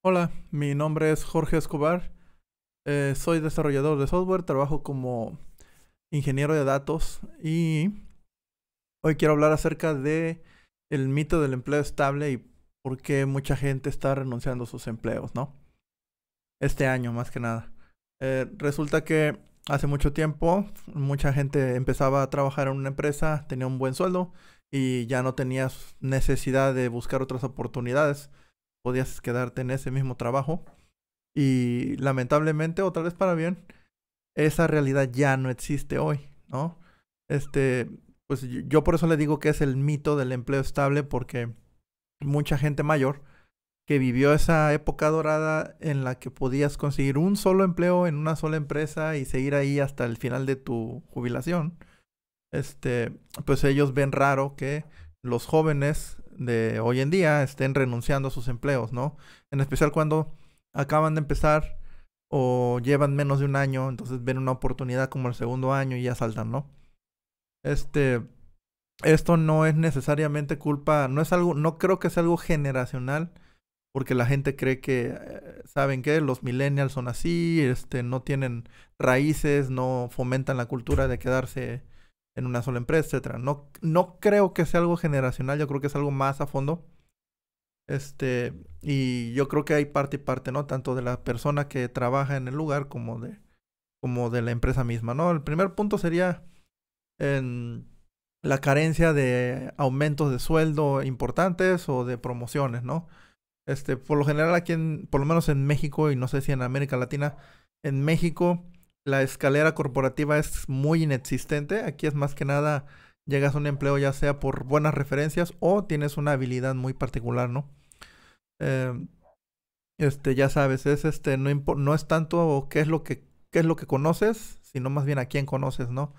Hola, mi nombre es Jorge Escobar. Eh, soy desarrollador de software, trabajo como ingeniero de datos y hoy quiero hablar acerca de el mito del empleo estable y por qué mucha gente está renunciando a sus empleos, ¿no? Este año más que nada. Eh, resulta que hace mucho tiempo mucha gente empezaba a trabajar en una empresa, tenía un buen sueldo y ya no tenía necesidad de buscar otras oportunidades podías quedarte en ese mismo trabajo. Y lamentablemente, otra vez para bien, esa realidad ya no existe hoy, ¿no? Este, pues yo por eso le digo que es el mito del empleo estable, porque mucha gente mayor que vivió esa época dorada en la que podías conseguir un solo empleo en una sola empresa y seguir ahí hasta el final de tu jubilación, este, pues ellos ven raro que los jóvenes de hoy en día estén renunciando a sus empleos, ¿no? En especial cuando acaban de empezar o llevan menos de un año, entonces ven una oportunidad como el segundo año y ya saltan, ¿no? Este, esto no es necesariamente culpa, no es algo, no creo que sea algo generacional, porque la gente cree que, eh, ¿saben qué? Los millennials son así, este, no tienen raíces, no fomentan la cultura de quedarse en una sola empresa, etcétera. No, no creo que sea algo generacional, yo creo que es algo más a fondo. Este, y yo creo que hay parte y parte, ¿no? Tanto de la persona que trabaja en el lugar como de, como de la empresa misma, ¿no? El primer punto sería en la carencia de aumentos de sueldo importantes o de promociones, ¿no? Este, por lo general aquí por lo menos en México y no sé si en América Latina, en México la escalera corporativa es muy inexistente. Aquí es más que nada, llegas a un empleo ya sea por buenas referencias o tienes una habilidad muy particular, ¿no? Em, este, ya sabes, es este, no, no es tanto qué es lo que qué es lo que conoces, sino más bien a quién conoces, ¿no?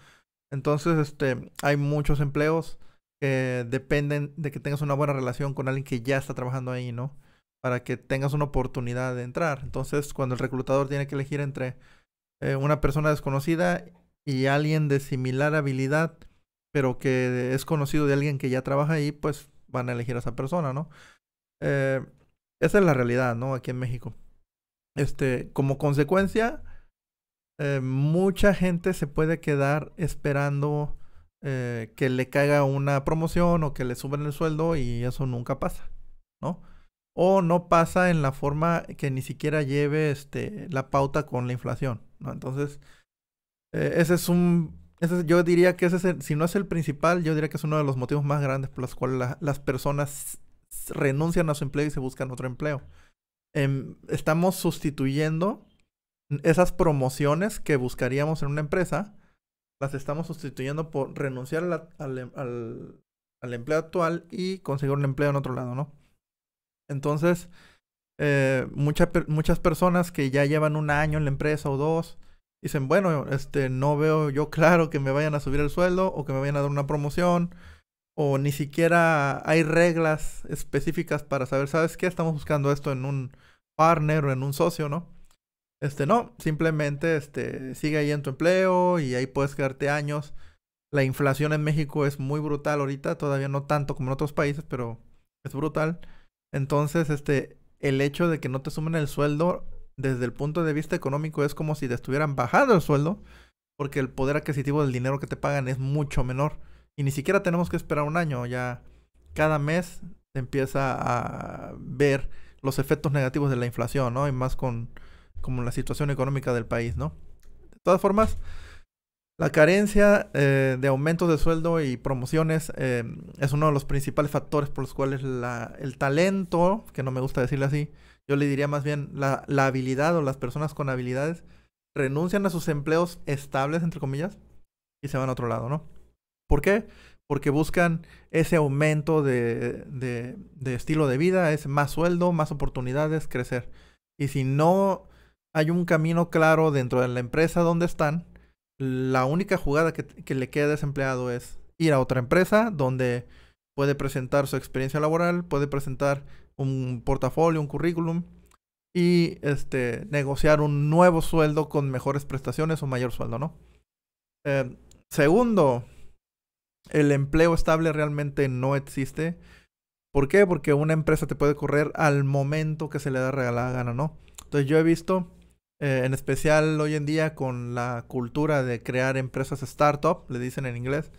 Entonces, este, hay muchos empleos que dependen de que tengas una buena relación con alguien que ya está trabajando ahí, ¿no? Para que tengas una oportunidad de entrar. Entonces, cuando el reclutador tiene que elegir entre eh, una persona desconocida y alguien de similar habilidad, pero que es conocido de alguien que ya trabaja ahí, pues van a elegir a esa persona, ¿no? Eh, esa es la realidad, ¿no? Aquí en México. Este, como consecuencia, eh, mucha gente se puede quedar esperando que le caiga una promoción o que le suban el sueldo y eso nunca pasa, ¿no? O no pasa en la forma que ni siquiera lleve este, la pauta con la inflación. ¿no? Entonces, eh, ese es un... yo diría que ese es el, si no es el principal, yo diría que es uno de los motivos más grandes por los cuales las personas renuncian a su empleo y se buscan otro empleo. Em, estamos sustituyendo esas promociones que buscaríamos en una empresa, las estamos sustituyendo por renunciar em, al, al, empleo actual y conseguir un empleo en otro lado, ¿no? Entonces, eh, muchas personas que ya llevan un año en la empresa o dos, dicen, bueno, este, no veo yo claro que me vayan a subir el sueldo o que me vayan a dar una promoción, o ni siquiera hay reglas específicas para saber, ¿sabes qué? Estamos buscando esto en un partner o en un socio, ¿no? Este, no, simplemente, este, sigue ahí en tu empleo y ahí puedes quedarte años. La inflación en México es muy brutal ahorita, todavía no tanto como en otros países, pero es brutal. Entonces, este, el hecho de que no te sumen el sueldo desde el punto de vista económico es como si te estuvieran bajando el sueldo, porque el poder adquisitivo del dinero que te pagan es mucho menor. Y ni siquiera tenemos que esperar un año, ya cada mes se empieza a ver los efectos negativos de la inflación, ¿no? Y más con como la situación económica del país, ¿no? De todas formas, la carencia eh, de aumentos de sueldo y promociones eh, es uno de los principales factores por los cuales el talento, que no me gusta decirle así, yo le diría más bien la, habilidad o las personas con habilidades renuncian a sus empleos estables, entre comillas, y se van a otro lado, ¿no? ¿Por qué? Porque buscan ese aumento de, de estilo de vida, es más sueldo, más oportunidades, crecer. Y si no hay un camino claro dentro de la empresa donde están, la única jugada que, le queda desempleado es ir a otra empresa donde puede presentar su experiencia laboral, puede presentar un portafolio, un currículum y este, negociar un nuevo sueldo con mejores prestaciones o mayor sueldo, ¿no? Eh, segundo, el empleo estable realmente no existe. ¿Por qué? Porque una empresa te puede correr al momento que se le da regalada gana, ¿no? Entonces yo he visto eh, en especial hoy en día con la cultura de crear empresas startup, le dicen en inglés,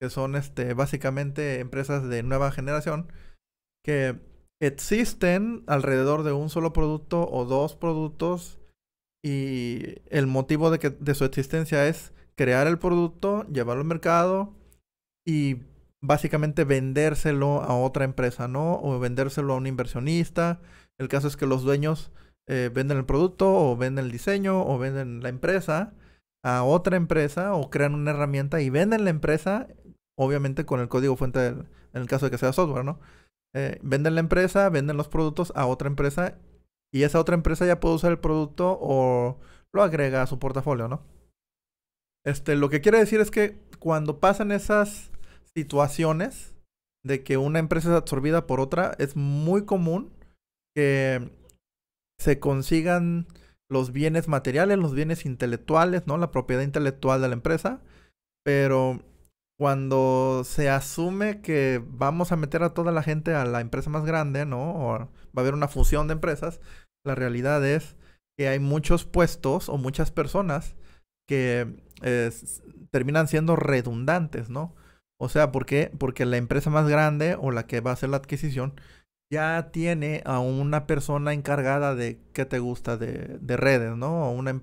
que son este, básicamente empresas de nueva generación que existen alrededor de un solo producto o dos productos y el motivo de, de su existencia es crear el producto, llevarlo al mercado y básicamente vendérselo a otra empresa, ¿no? O vendérselo a un inversionista. El caso es que los dueños eh, venden el producto o venden el diseño o venden la empresa a otra empresa o crean una herramienta y venden la empresa, obviamente con el código fuente en el caso de que sea software, ¿no? Eh, venden la empresa, venden los productos a otra empresa y esa otra empresa ya puede usar el producto o lo agrega a su portafolio, ¿no? Este, lo que quiere decir es que cuando pasan esas situaciones de que una empresa es absorbida por otra, es muy común que se consigan los bienes materiales, los bienes intelectuales, ¿no? La propiedad intelectual de la empresa. Pero cuando se asume que vamos a meter a toda la gente a la empresa más grande, ¿no? O va a haber una fusión de empresas, la realidad es que hay muchos puestos o muchas personas que eh, terminan siendo redundantes, ¿no? O sea, ¿por qué? Porque la empresa más grande o la que va a hacer la adquisición ya tiene a una persona encargada de qué te gusta de, redes, ¿no? O, una, em,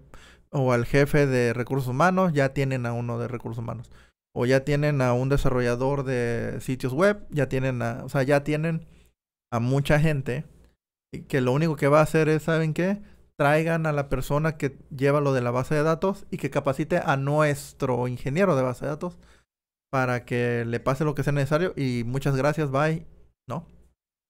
o al jefe de recursos humanos, ya tienen a uno de recursos humanos. O ya tienen a un desarrollador de sitios web, ya tienen a, o sea, ya tienen a mucha gente que lo único que va a hacer es, ¿saben qué? Traigan a la persona que lleva lo de la base de datos y que capacite a nuestro ingeniero de base de datos para que le pase lo que sea necesario y muchas gracias, bye, ¿no?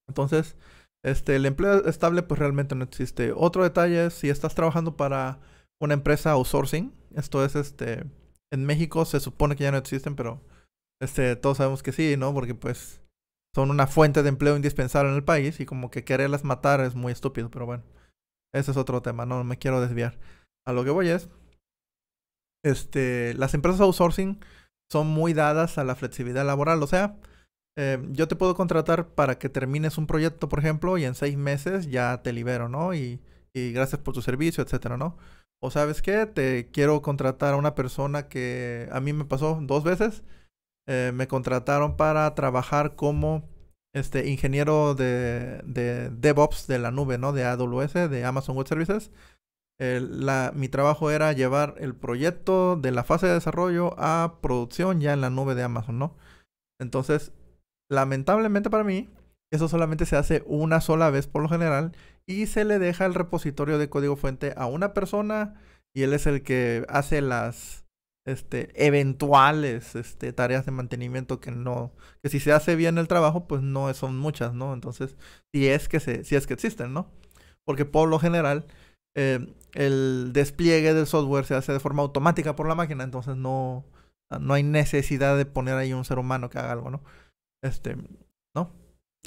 Entonces, este, el empleo estable pues realmente no existe. Otro detalle es si estás trabajando para una empresa outsourcing, esto es este, en México se supone que ya no existen, pero este, todos sabemos que sí, ¿no? Porque pues son una fuente de empleo indispensable en el país y como que quererlas matar es muy estúpido, pero bueno, ese es otro tema, no me quiero desviar. A lo que voy es, este, las empresas outsourcing son muy dadas a la flexibilidad laboral, o sea, eh, yo te puedo contratar para que termines un proyecto, por ejemplo, y en seis meses ya te libero, ¿no? Y, gracias por tu servicio, etcétera, ¿no? O sabes qué, te quiero contratar a una persona que a mí me pasó dos veces. Eh, me contrataron para trabajar como este ingeniero de, de, DevOps de la nube, ¿no? De AWS, de Amazon Web Services. mi trabajo era llevar el proyecto de la fase de desarrollo a producción ya en la nube de Amazon, ¿no? Entonces, Lamentablemente para mí, eso solamente se hace una sola vez por lo general y se le deja el repositorio de código fuente a una persona y él es el que hace las este, eventuales este, tareas de mantenimiento que no, que si se hace bien el trabajo, pues no son muchas, ¿no? Entonces, si es que, se, si es que existen, ¿no? Porque por lo general, eh, el despliegue del software se hace de forma automática por la máquina, entonces no, no hay necesidad de poner ahí un ser humano que haga algo, ¿no? Este, ¿no?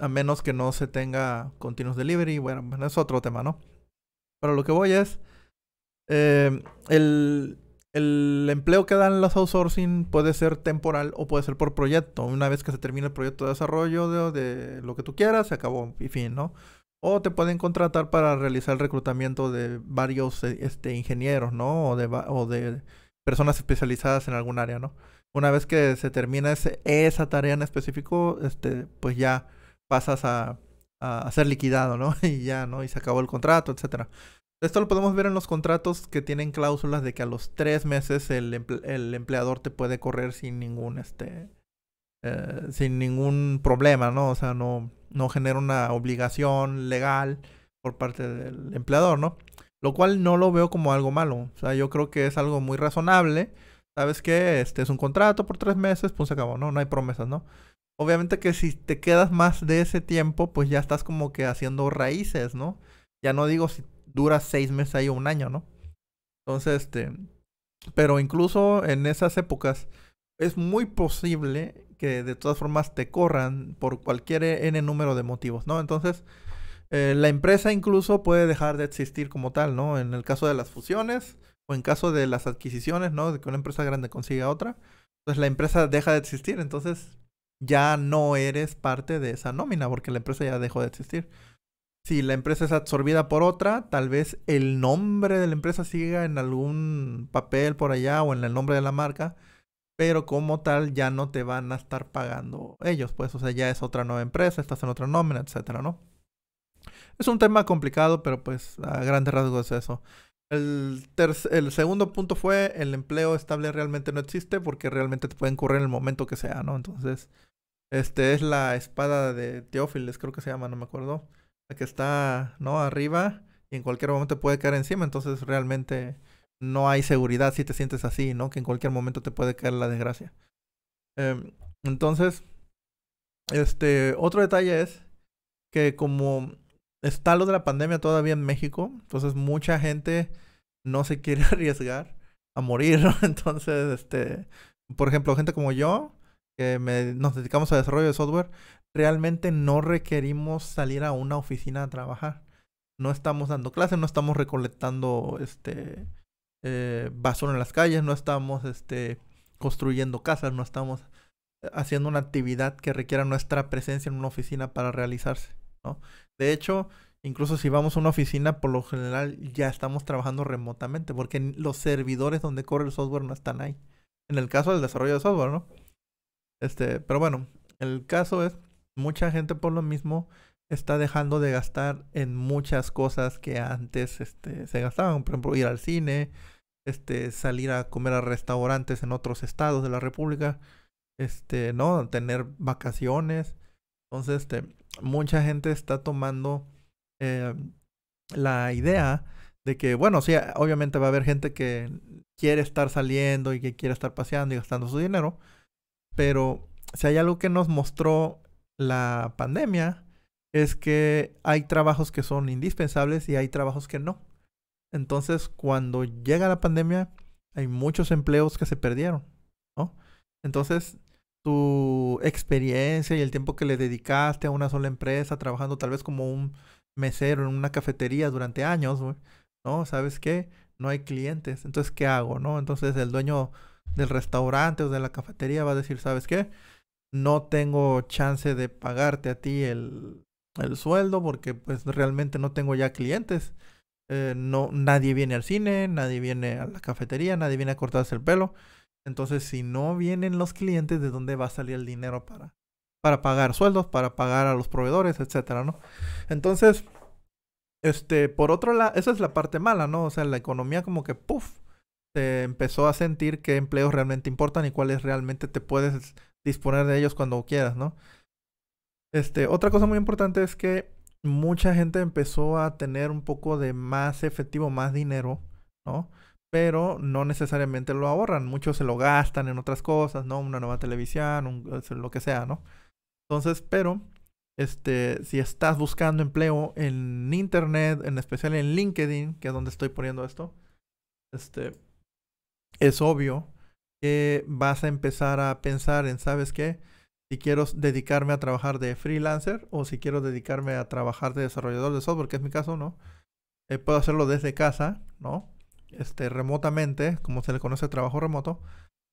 A menos que no se tenga continuous delivery. Bueno, es otro tema, ¿no? Pero lo que voy es. Eh, el, empleo que dan los outsourcing puede ser temporal o puede ser por proyecto. Una vez que se termina el proyecto de desarrollo de, lo que tú quieras, se acabó y fin, ¿no? O te pueden contratar para realizar el reclutamiento de varios eh, este, ingenieros, ¿no? O de, o de personas especializadas en algún área, ¿no? una vez que se termina esa tarea en específico, este, pues ya pasas a, ser liquidado, ¿no? Y ya, ¿no? Y se acabó el contrato, etcétera. Esto lo podemos ver en los contratos que tienen cláusulas de que a los tres meses el, empleador te puede correr sin ningún, este, eh, sin ningún problema, ¿no? O sea, no, no genera una obligación legal por parte del empleador, ¿no? Lo cual no lo veo como algo malo. O sea, yo creo que es algo muy razonable ¿sabes qué? Este es un contrato por tres meses, pues se acabó, ¿no? No hay promesas, ¿no? Obviamente que si te quedas más de ese tiempo, pues ya estás como que haciendo raíces, ¿no? Ya no digo si duras seis meses ahí o un año, ¿no? Entonces, este, pero incluso en esas épocas es muy posible que de todas formas te corran por cualquier e-, N número de motivos, ¿no? Entonces, eh, la empresa incluso puede dejar de existir como tal, ¿no? En el caso de las fusiones o en caso de las adquisiciones, ¿no? De que una empresa grande consiga otra, pues la empresa deja de existir, entonces ya no eres parte de esa nómina porque la empresa ya dejó de existir. Si la empresa es absorbida por otra, tal vez el nombre de la empresa siga en algún papel por allá o en el nombre de la marca, pero como tal ya no te van a estar pagando ellos, pues, o sea, ya es otra nueva empresa, estás en otra nómina, etcétera, ¿no? Es un tema complicado, pero pues a grandes rasgos es eso. El, el segundo punto fue el empleo estable realmente no existe porque realmente te pueden correr en el momento que sea, ¿no? Entonces, este es la espada de Teófiles, creo que se llama, no me acuerdo. La que está, ¿no? Arriba y en cualquier momento puede caer encima. Entonces realmente no hay seguridad si te sientes así, ¿no? Que en cualquier momento te puede caer la desgracia. Em, entonces, este, otro detalle es que como está lo de la pandemia todavía en México, entonces mucha gente no se quiere arriesgar a morir, Entonces, este, por ejemplo, gente como yo, que nos dedicamos a desarrollo de software, realmente no requerimos salir a una oficina a trabajar. No estamos dando clases, no estamos recolectando este eh, basura en las calles, no estamos este, construyendo casas, no estamos eh, haciendo una actividad que requiera nuestra presencia en una oficina para realizarse. De hecho, incluso si vamos a una oficina, por lo general ya estamos trabajando remotamente, porque los servidores donde corre el software no están ahí. En el caso del desarrollo de software, ¿no? Este, pero bueno, el caso es, mucha gente por lo mismo está dejando de gastar en muchas cosas que antes este, se gastaban, por ejemplo, ir al cine, este, salir a comer a restaurantes en otros estados de la República, este, ¿no? Tener vacaciones. Entonces, este, mucha gente está tomando eh, la idea de que, bueno, sí, obviamente va a haber gente que quiere estar saliendo y que quiere estar paseando y gastando su dinero, pero si hay algo que nos mostró la pandemia, es que hay trabajos que son indispensables y hay trabajos que no. Entonces, cuando llega la pandemia, hay muchos empleos que se perdieron, ¿no? Entonces, tu experiencia y el tiempo que le dedicaste a una sola empresa, trabajando tal vez como un mesero en una cafetería durante años, ¿no? ¿Sabes qué? No hay clientes, entonces ¿qué hago, no? Entonces el dueño del restaurante o de la cafetería va a decir, ¿sabes qué? No tengo chance de pagarte a ti el, el sueldo porque pues realmente no tengo ya clientes. Eh, no, nadie viene al cine, nadie viene a la cafetería, nadie viene a cortarse el pelo. Entonces, si no vienen los clientes, ¿de dónde va a salir el dinero para, para pagar sueldos, para pagar a los proveedores, etcétera, ¿no? Entonces, este, por otro lado, esa es la parte mala, ¿no? O sea, la economía como que, puff, se empezó a sentir qué empleos realmente importan y cuáles realmente te puedes disponer de ellos cuando quieras, ¿no? Este, otra cosa muy importante es que mucha gente empezó a tener un poco de más efectivo, más dinero, ¿no? pero no necesariamente lo ahorran. Muchos se lo gastan en otras cosas, ¿no? Una nueva televisión, lo que sea, ¿no? Entonces, pero, este, si estás buscando empleo en Internet, en especial en LinkedIn, que es donde estoy poniendo esto, este, es obvio que vas a empezar a pensar en, ¿sabes qué? Si quiero dedicarme a trabajar de freelancer o si quiero dedicarme a trabajar de desarrollador de software, que es mi caso, ¿no? Eh, puedo hacerlo desde casa, ¿no? este, remotamente, como se le conoce trabajo remoto,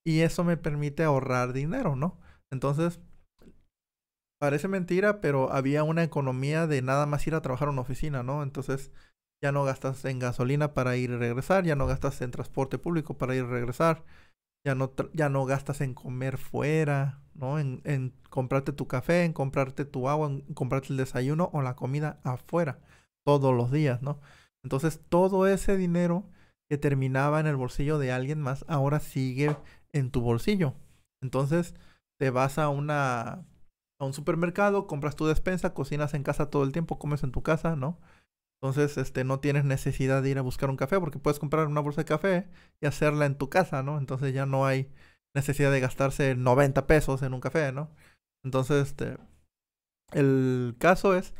y eso me permite ahorrar dinero, ¿no? Entonces, parece mentira, pero había una economía de nada más ir a trabajar a una oficina, ¿no? Entonces, ya no gastas en gasolina para ir y regresar, ya no gastas en transporte público para ir y regresar, ya no, ya no gastas en comer fuera, ¿no? En, en comprarte tu café, en comprarte tu agua, en comprarte el desayuno o la comida afuera todos los días, ¿no? Entonces, todo ese dinero que terminaba en el bolsillo de alguien más, ahora sigue en tu bolsillo. Entonces, te vas a una a un supermercado, compras tu despensa, cocinas en casa todo el tiempo, comes en tu casa, ¿no? Entonces, este, no tienes necesidad de ir a buscar un café porque puedes comprar una bolsa de café y hacerla en tu casa, ¿no? Entonces ya no hay necesidad de gastarse 90 pesos en un café, ¿no? Entonces, este, el caso es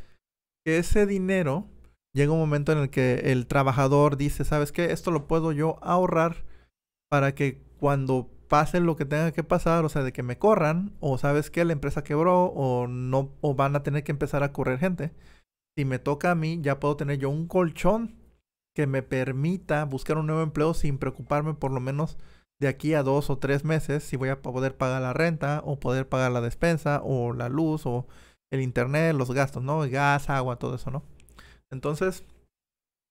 que ese dinero llega un momento en el que el trabajador dice, ¿sabes qué? Esto lo puedo yo ahorrar para que cuando pase lo que tenga que pasar, o sea, de que me corran, o sabes que la empresa quebró, o no, o van a tener que empezar a correr gente. Si me toca a mí, ya puedo tener yo un colchón que me permita buscar un nuevo empleo sin preocuparme por lo menos de aquí a dos o tres meses si voy a poder pagar la renta o poder pagar la despensa o la luz o el internet, los gastos, ¿no? Gas, agua, todo eso, ¿no? Entonces,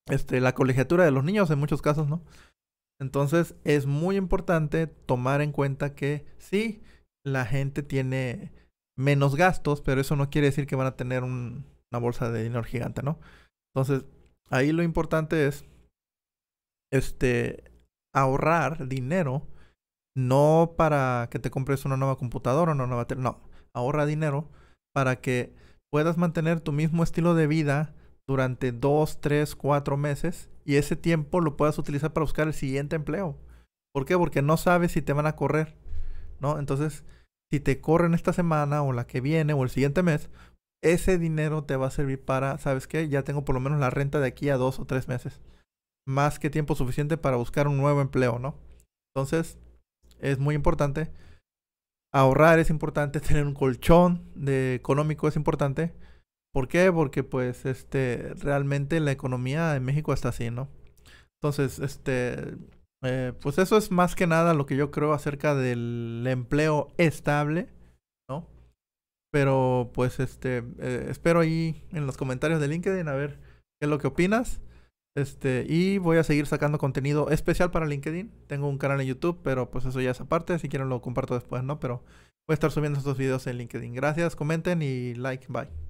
este, la colegiatura de los niños en muchos casos, ¿no? Entonces, es muy importante tomar en cuenta que sí, la gente tiene menos gastos, pero eso no quiere decir que van a tener un, una bolsa de dinero gigante, ¿no? Entonces, ahí lo importante es este ahorrar dinero no para que te compres una nueva computadora, una nueva tele, no, ahorra dinero para que puedas mantener tu mismo estilo de vida durante dos, tres, cuatro meses y ese tiempo lo puedas utilizar para buscar el siguiente empleo. ¿Por qué? Porque no sabes si te van a correr, ¿no? Entonces, si te corren esta semana o la que viene o el siguiente mes, ese dinero te va a servir para, ¿sabes qué? Ya tengo por lo menos la renta de aquí a dos o tres meses. Más que tiempo suficiente para buscar un nuevo empleo, ¿no? Entonces, es muy importante. Ahorrar es importante, tener un colchón de económico es importante. ¿Por qué? Porque pues este realmente la economía en México está así, ¿no? Entonces, este eh, pues eso es más que nada lo que yo creo acerca del empleo estable, ¿no? Pero pues este eh, espero ahí en los comentarios de LinkedIn a ver qué es lo que opinas. Este, y voy a seguir sacando contenido especial para LinkedIn. Tengo un canal en YouTube, pero pues eso ya es aparte. Si quieren lo comparto después, ¿no? Pero voy a estar subiendo estos videos en LinkedIn. Gracias, comenten y like, bye.